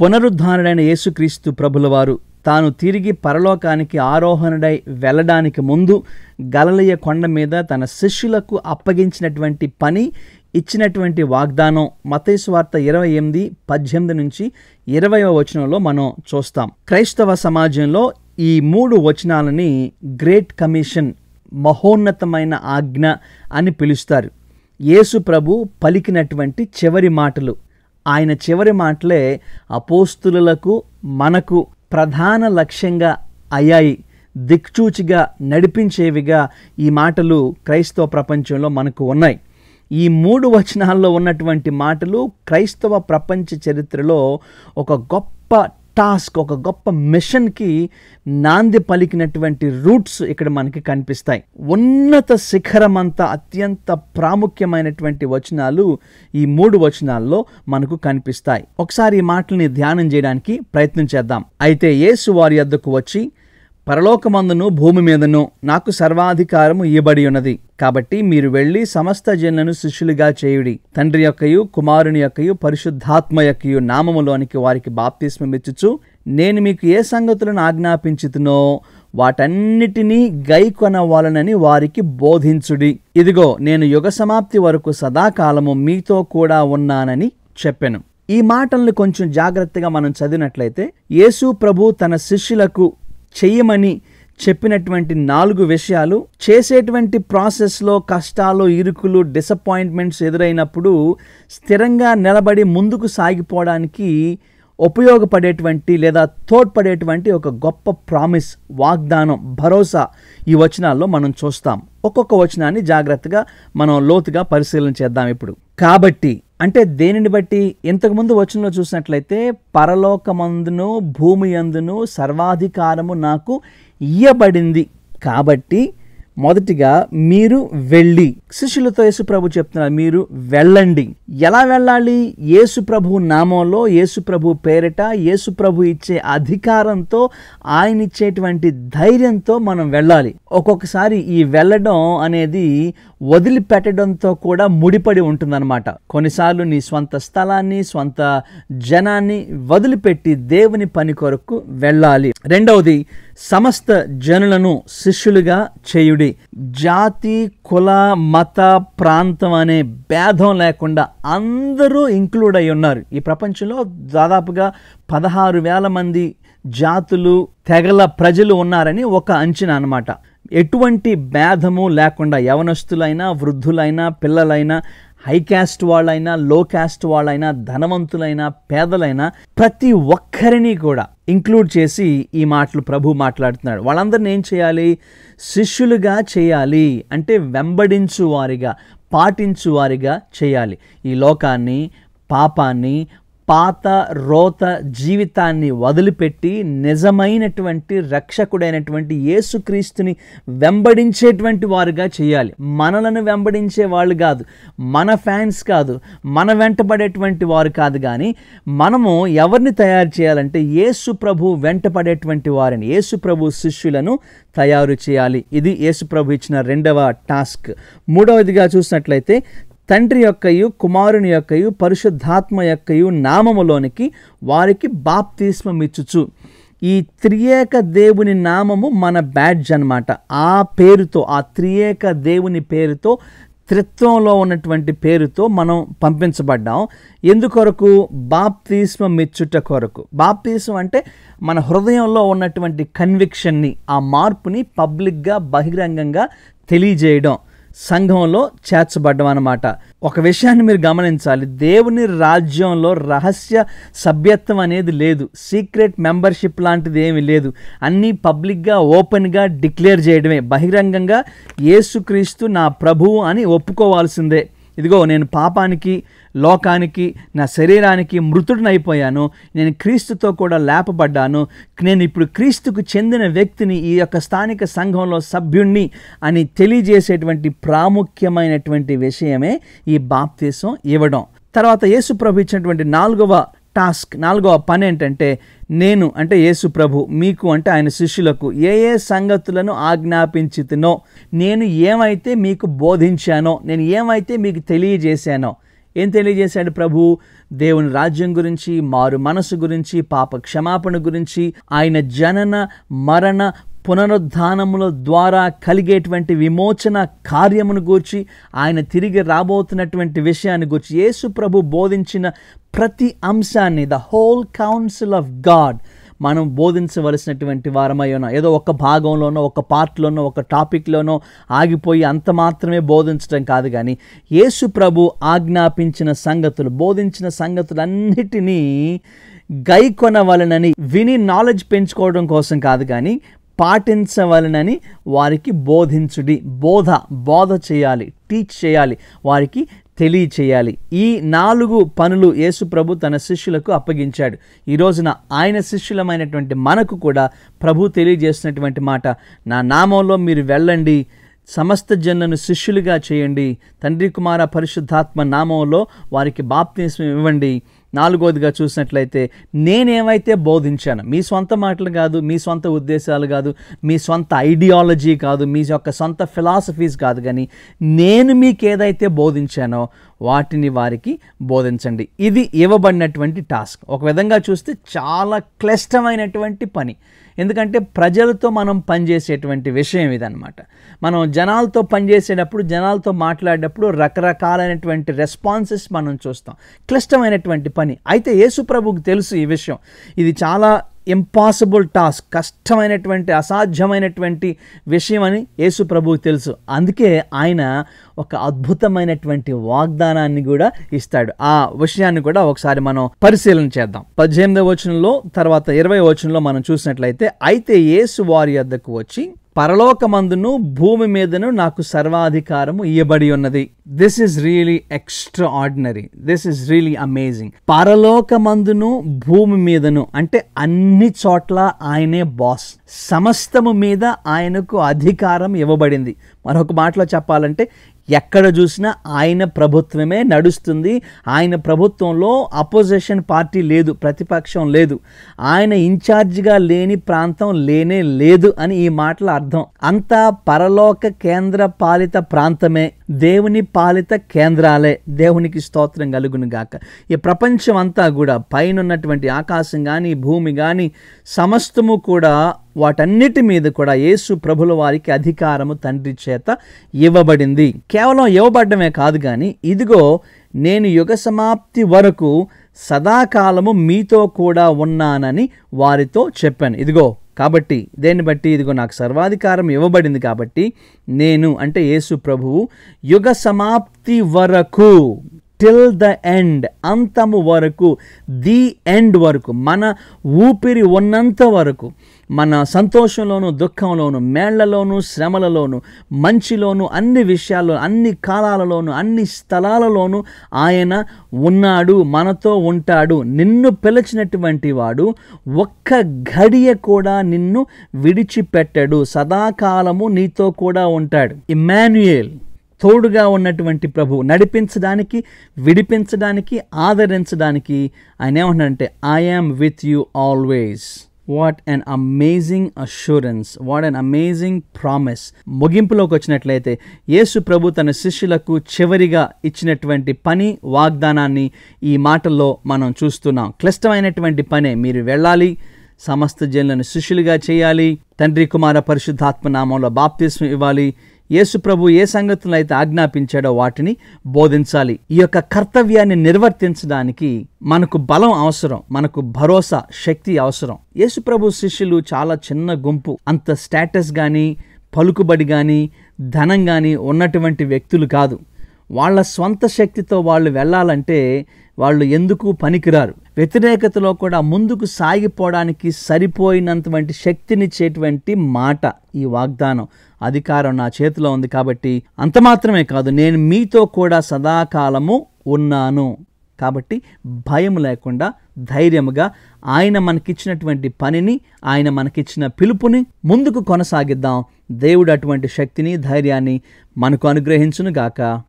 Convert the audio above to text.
పునరుద్ధానుడైన యేసుక్రీస్తు ప్రభులవారు తాను తిరిగి పరలోకానికి ఆరోహణుడై వెళ్ళడానికి ముందు గలలయ్య కొండ మీద తన శిష్యులకు అప్పగించినటువంటి పని ఇచ్చినటువంటి వాగ్దానం మతేశ్వార్త ఇరవై ఎనిమిది పద్దెనిమిది నుంచి ఇరవయవ వచనంలో మనం చూస్తాం క్రైస్తవ సమాజంలో ఈ మూడు వచనాలని గ్రేట్ కమిషన్ మహోన్నతమైన ఆజ్ఞ అని పిలుస్తారు యేసు ప్రభు పలికినటువంటి చివరి మాటలు ఆయన చివరి మాటలే అపోస్తులకు మనకు ప్రధాన లక్ష్యంగా అయ్యాయి దిక్చూచిగా నడిపించేవిగా ఈ మాటలు క్రైస్తవ ప్రపంచంలో మనకు ఉన్నాయి ఈ మూడు వచనాల్లో ఉన్నటువంటి మాటలు క్రైస్తవ ప్రపంచ చరిత్రలో ఒక గొప్ప టాస్క్ ఒక గొప్ప మిషన్కి నాంది పలికినటువంటి రూట్స్ ఇక్కడ మనకి కనిపిస్తాయి ఉన్నత శిఖరం అంతా అత్యంత ప్రాముఖ్యమైనటువంటి వచనాలు ఈ మూడు వచనాల్లో మనకు కనిపిస్తాయి ఒకసారి ఈ మాటల్ని ధ్యానం చేయడానికి ప్రయత్నం చేద్దాం అయితే యేసు వారి వద్దకు వచ్చి పరలోకమందును భూమి మీదను నాకు సర్వాధికారము ఇవ్వబడి ఉన్నది కాబట్టి మీరు వెళ్ళి సమస్త జన్లను శిష్యులుగా చేయుడి తండ్రి యొక్కయు కుమారుని యొక్కయు పరిశుద్ధాత్మ యొక్కయు నామములోనికి వారికి బాప్తిస్మమిచ్చుచు నేను మీకు ఏ సంగతులను ఆజ్ఞాపించుతునో వాటన్నిటినీ గైకొనవాలనని వారికి బోధించుడి ఇదిగో నేను యుగ సమాప్తి వరకు సదాకాలము మీతో కూడా ఉన్నానని చెప్పాను ఈ మాటలను కొంచెం జాగ్రత్తగా మనం చదివినట్లయితే యేసు ప్రభు తన శిష్యులకు చేయమని చెప్పినటువంటి నాలుగు విషయాలు చేసేటువంటి ప్రాసెస్లో కష్టాలు ఇరుకులు డిసప్పాయింట్మెంట్స్ ఎదురైనప్పుడు స్థిరంగా నిలబడి ముందుకు సాగిపోవడానికి ఉపయోగపడేటువంటి లేదా తోడ్పడేటువంటి ఒక గొప్ప ప్రామిస్ వాగ్దానం భరోసా ఈ వచనాల్లో మనం చూస్తాం ఒక్కొక్క వచనాన్ని జాగ్రత్తగా మనం లోతుగా పరిశీలన చేద్దాం ఇప్పుడు కాబట్టి అంటే దేనిని బట్టి ఇంతకుముందు వచనంలో చూసినట్లయితే పరలోకమందును భూమి అందును సర్వాధికారము నాకు ఇయ్యబడింది కాబట్టి మొదటిగా మీరు వెళ్ళి శిష్యులతో యేసుప్రభు చెప్తున్నారు మీరు వెళ్ళండి ఎలా వెళ్ళాలి యేసుప్రభు నామంలో యేసుప్రభు పేరిట యేసుప్రభు ఇచ్చే అధికారంతో ఆయన ఇచ్చేటువంటి ధైర్యంతో మనం వెళ్ళాలి ఒక్కొక్కసారి ఈ వెళ్ళడం అనేది వదిలిపెట్టడంతో కూడా ముడిపడి ఉంటుందన్నమాట కొన్నిసార్లు నీ స్వంత స్థలాన్ని స్వంత జనాన్ని వదిలిపెట్టి దేవుని పని కొరకు వెళ్ళాలి రెండవది సమస్త జనులను శిష్యులుగా చేయుడి దేవుడి జాతి కుల మత ప్రాంతం అనే భేదం లేకుండా అందరూ ఇంక్లూడ్ అయి ఉన్నారు ఈ ప్రపంచంలో దాదాపుగా పదహారు వేల మంది జాతులు తెగల ప్రజలు ఉన్నారని ఒక అంచనా అనమాట ఎటువంటి భేదము లేకుండా యవనస్తులైనా వృద్ధులైనా పిల్లలైనా హై క్యాస్ట్ వాళ్ళైనా లో క్యాస్ట్ వాళ్ళైనా ధనవంతులైనా పేదలైనా ప్రతి ఒక్కరిని కూడా ఇంక్లూడ్ చేసి ఈ మాటలు ప్రభు మాట్లాడుతున్నాడు వాళ్ళందరిని ఏం చేయాలి శిష్యులుగా చేయాలి అంటే వెంబడించు పాటించు పాటించువారిగా చేయాలి ఈ లోకాన్ని పాపాన్ని పాత రోత జీవితాన్ని వదిలిపెట్టి నిజమైనటువంటి రక్షకుడైనటువంటి యేసుక్రీస్తుని వెంబడించేటువంటి వారుగా చేయాలి మనలను వెంబడించే వాళ్ళు కాదు మన ఫ్యాన్స్ కాదు మన వెంటపడేటువంటి వారు కాదు కానీ మనము ఎవరిని తయారు చేయాలంటే యేసు ప్రభు వెంటపడేటువంటి వారిని యేసు ప్రభు శిష్యులను తయారు చేయాలి ఇది యేసు ప్రభు ఇచ్చిన రెండవ టాస్క్ మూడవదిగా చూసినట్లయితే తండ్రి యొక్కయు కుమారుని యొక్కయు పరిశుద్ధాత్మ యొక్కయు నామములోనికి వారికి బాప్తిస్మమిచ్చుచు ఈ త్రియేక దేవుని నామము మన బ్యాడ్జ్ అనమాట ఆ పేరుతో ఆ త్రియేక దేవుని పేరుతో త్రిత్వంలో ఉన్నటువంటి పేరుతో మనం పంపించబడ్డాం ఎందుకొరకు బాప్తీస్మ మెచ్చుట కొరకు బాప్తీస్మ అంటే మన హృదయంలో ఉన్నటువంటి కన్విక్షన్ని ఆ మార్పుని పబ్లిక్గా బహిరంగంగా తెలియజేయడం సంఘంలో చేర్చబడ్డం అన్నమాట ఒక విషయాన్ని మీరు గమనించాలి దేవుని రాజ్యంలో రహస్య సభ్యత్వం అనేది లేదు సీక్రెట్ మెంబర్షిప్ లాంటిది ఏమీ లేదు అన్నీ పబ్లిక్గా ఓపెన్గా డిక్లేర్ చేయడమే బహిరంగంగా యేసుక్రీస్తు నా ప్రభువు అని ఒప్పుకోవాల్సిందే ఇదిగో నేను పాపానికి లోకానికి నా శరీరానికి మృతుడినైపోయాను నేను క్రీస్తుతో కూడా లేపబడ్డాను నేను ఇప్పుడు క్రీస్తుకు చెందిన వ్యక్తిని ఈ యొక్క స్థానిక సంఘంలో సభ్యుణ్ణి అని తెలియజేసేటువంటి ప్రాముఖ్యమైనటువంటి విషయమే ఈ బాప్తీసం ఇవ్వడం తర్వాత యేసు ప్రభు ఇచ్చినటువంటి నాలుగవ టాస్క్ నాలుగవ పని ఏంటంటే నేను అంటే యేసు ప్రభు మీకు అంటే ఆయన శిష్యులకు ఏ ఏ సంగతులను ఆజ్ఞాపించితునో నేను ఏమైతే మీకు బోధించానో నేను ఏమైతే మీకు తెలియజేశానో ఏం తెలియజేశాడు ప్రభు దేవుని రాజ్యం గురించి మారు మనసు గురించి పాప క్షమాపణ గురించి ఆయన జనన మరణ పునరుద్ధానముల ద్వారా కలిగేటువంటి విమోచన కార్యమును గూర్చి ఆయన తిరిగి రాబోతున్నటువంటి విషయాన్ని గూర్చి యేసు ప్రభు బోధించిన ప్రతి అంశాన్ని the whole council of God మనం బోధించవలసినటువంటి వారమై ఉన్నాం ఏదో ఒక భాగంలోనో ఒక పార్ట్లోనో ఒక టాపిక్లోనో ఆగిపోయి అంత మాత్రమే బోధించడం కాదు కానీ యేసు ప్రభు ఆజ్ఞాపించిన సంగతులు బోధించిన సంగతులన్నిటినీ గైకొనవలనని విని నాలెడ్జ్ పెంచుకోవడం కోసం కాదు కానీ పాటించవలనని వారికి బోధించుడి బోధ బోధ చేయాలి టీచ్ చేయాలి వారికి తెలియచేయాలి ఈ నాలుగు పనులు యేసు ప్రభు తన శిష్యులకు అప్పగించాడు ఈ రోజున ఆయన శిష్యులమైనటువంటి మనకు కూడా ప్రభు తెలియజేసినటువంటి మాట నా నామంలో మీరు వెళ్ళండి సమస్త జన్లను శిష్యులుగా చేయండి తండ్రి కుమార పరిశుద్ధాత్మ నామంలో వారికి బాప్తీసం ఇవ్వండి నాలుగోదిగా చూసినట్లయితే నేనేమైతే బోధించాను మీ సొంత మాటలు కాదు మీ సొంత ఉద్దేశాలు కాదు మీ సొంత ఐడియాలజీ కాదు మీ యొక్క సొంత ఫిలాసఫీస్ కాదు కానీ నేను మీకు ఏదైతే బోధించానో వాటిని వారికి బోధించండి ఇది ఇవ్వబడినటువంటి టాస్క్ ఒక విధంగా చూస్తే చాలా క్లిష్టమైనటువంటి పని ఎందుకంటే ప్రజలతో మనం పనిచేసేటువంటి విషయం ఇదనమాట మనం జనాలతో పనిచేసేటప్పుడు జనాలతో మాట్లాడేటప్పుడు రకరకాలైనటువంటి రెస్పాన్సెస్ మనం చూస్తాం క్లిష్టమైనటువంటి పని అయితే యేసుప్రభుకు తెలుసు ఈ విషయం ఇది చాలా ఇంపాసిబుల్ టాస్క్ కష్టమైనటువంటి అసాధ్యమైనటువంటి విషయం అని యేసు ప్రభువు తెలుసు అందుకే ఆయన ఒక అద్భుతమైనటువంటి వాగ్దానాన్ని కూడా ఇస్తాడు ఆ విషయాన్ని కూడా ఒకసారి మనం పరిశీలన చేద్దాం పద్దెనిమిదవ వచనంలో తర్వాత ఇరవై వచనంలో మనం చూసినట్లయితే అయితే యేసు వారి వద్దకు వచ్చి పరలోకమందును భూమి మీదను నాకు సర్వాధికారము ఇయ్యబడి ఉన్నది this is really extraordinary this is really amazing పరలోకమందును భూమి మీదను అంటే అన్ని చోట్ల ఆయనే బాస్ సమస్తము మీద ఆయనకు అధికారం ఇవ్వబడింది మరొక మాటలో చెప్పాలంటే ఎక్కడ చూసినా ఆయన ప్రభుత్వమే నడుస్తుంది ఆయన ప్రభుత్వంలో అపోజిషన్ పార్టీ లేదు ప్రతిపక్షం లేదు ఆయన ఇన్ఛార్జిగా లేని ప్రాంతం లేనే లేదు అని ఈ మాటల అర్థం అంతా పరలోక కేంద్ర పాలిత ప్రాంతమే దేవుని పాలిత కేంద్రాలే దేవునికి స్తోత్రం కలుగును గాక ఈ ప్రపంచం అంతా కూడా పైన ఆకాశం కానీ భూమి కానీ సమస్తము కూడా వాటన్నిటి మీద కూడా యేసు ప్రభుల వారికి అధికారము తండ్రి చేత ఇవ్వబడింది కేవలం ఇవ్వబడమే కాదు కానీ ఇదిగో నేను యుగ సమాప్తి వరకు సదాకాలము మీతో కూడా ఉన్నానని వారితో చెప్పాను ఇదిగో కాబట్టి దేన్ని బట్టి ఇదిగో నాకు సర్వాధికారం ఇవ్వబడింది కాబట్టి నేను అంటే యేసు ప్రభువు యుగ సమాప్తి వరకు టిల్ ద ఎండ్ అంతము వరకు ది ఎండ్ వరకు మన ఊపిరి ఉన్నంత వరకు మన సంతోషంలోను దుఃఖంలోను మేళ్లలోను శ్రమలలోను మంచిలోను అన్ని విషయాల్లో అన్ని కాలాలలోను అన్ని స్థలాలలోనూ ఆయన ఉన్నాడు మనతో ఉంటాడు నిన్ను పిలిచినటువంటి వాడు ఒక్క ఘడియ కూడా నిన్ను విడిచిపెట్టడు సదాకాలము నీతో కూడా ఉంటాడు ఇమాన్యుయేల్ తోడుగా ఉన్నటువంటి ప్రభువు నడిపించడానికి విడిపించడానికి ఆదరించడానికి ఆయన ఏమంటాడంటే I am with you always what an amazing assurance what an amazing promise ముగింపులోకి వచ్చినట్లయితే యేసు ప్రభు తన శిష్యులకు చివరిగా ఇచ్చినటువంటి పని వాగ్దానాన్ని ఈ మాటల్లో మనం చూస్తున్నాం క్లిష్టమైనటువంటి పనే మీరు వెళ్ళాలి సమస్త జనులను శిష్యులుగా చేయాలి తండ్రి కుమార పరిశుద్ధాత్మ నామంలో బాప్తిస్మ ఇవ్వాలి యేసుప్రభు ఏ సంగతులను అయితే ఆజ్ఞాపించాడో వాటిని బోధించాలి ఈ యొక్క కర్తవ్యాన్ని నిర్వర్తించడానికి మనకు బలం అవసరం మనకు భరోసా శక్తి అవసరం యేసుప్రభు శిష్యులు చాలా చిన్న గుంపు అంత స్టేటస్ కానీ పలుకుబడి కానీ ధనం కానీ ఉన్నటువంటి వ్యక్తులు కాదు వాళ్ళ స్వంత శక్తితో వాళ్ళు వెళ్ళాలంటే వాళ్ళు ఎందుకు పనికిరారు వ్యతిరేకతలో కూడా ముందుకు సాగిపోవడానికి సరిపోయినంతవంటి శక్తినిచ్చేటువంటి మాట ఈ వాగ్దానం అధికారం నా చేతిలో ఉంది కాబట్టి అంత మాత్రమే కాదు నేను మీతో కూడా సదాకాలము ఉన్నాను కాబట్టి భయం లేకుండా ధైర్యముగా ఆయన మనకిచ్చినటువంటి పనిని ఆయన మనకిచ్చిన పిలుపుని ముందుకు కొనసాగిద్దాం దేవుడు అటువంటి శక్తిని ధైర్యాన్ని మనకు అనుగ్రహించునుగాక